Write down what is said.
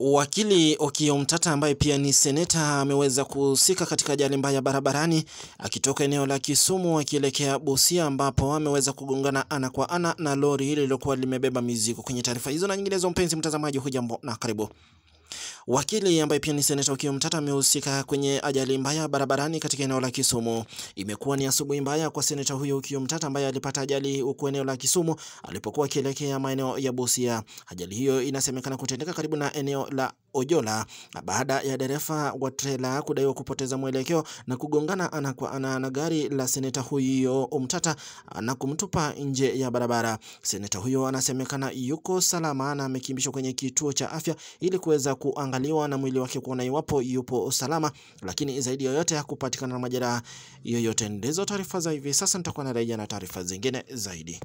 Wakili Okiya mtata ambaye pia ni seneta ameweza kuhusika katika ajali mbaya barabarani akitoka eneo la Kisumu akielekea Busia ambapo ameweza kugongana ana kwa ana na lori hili lililokuwa limebeba mizigo. Kwenye taarifa hizo na nyinginezo, mpenzi mtazamaji, hujambo na karibu. Wakili ambaye pia ni seneta Okiya Mtata amehusika kwenye ajali mbaya barabarani katika eneo la Kisumu. Imekuwa ni asubuhi mbaya kwa seneta huyo ukio Mtata ambaye alipata ajali huko eneo la Kisumu alipokuwa akielekea maeneo ya Busia. Ajali hiyo inasemekana kutendeka karibu na eneo la Ojola baada ya dereva wa trela kudaiwa kupoteza mwelekeo na kugongana ana kwa ana na gari la seneta huyo Omtata na kumtupa nje ya barabara. Seneta huyo anasemekana yuko salama na amekimbishwa kwenye kituo cha afya ili kuweza kuangaliwa na mwili wake kuona iwapo yupo salama, lakini zaidi yoyote hakupatikana na majeraha yoyote. Ndizo taarifa za hivi sasa, nitakuwa narejea na taarifa zingine zaidi.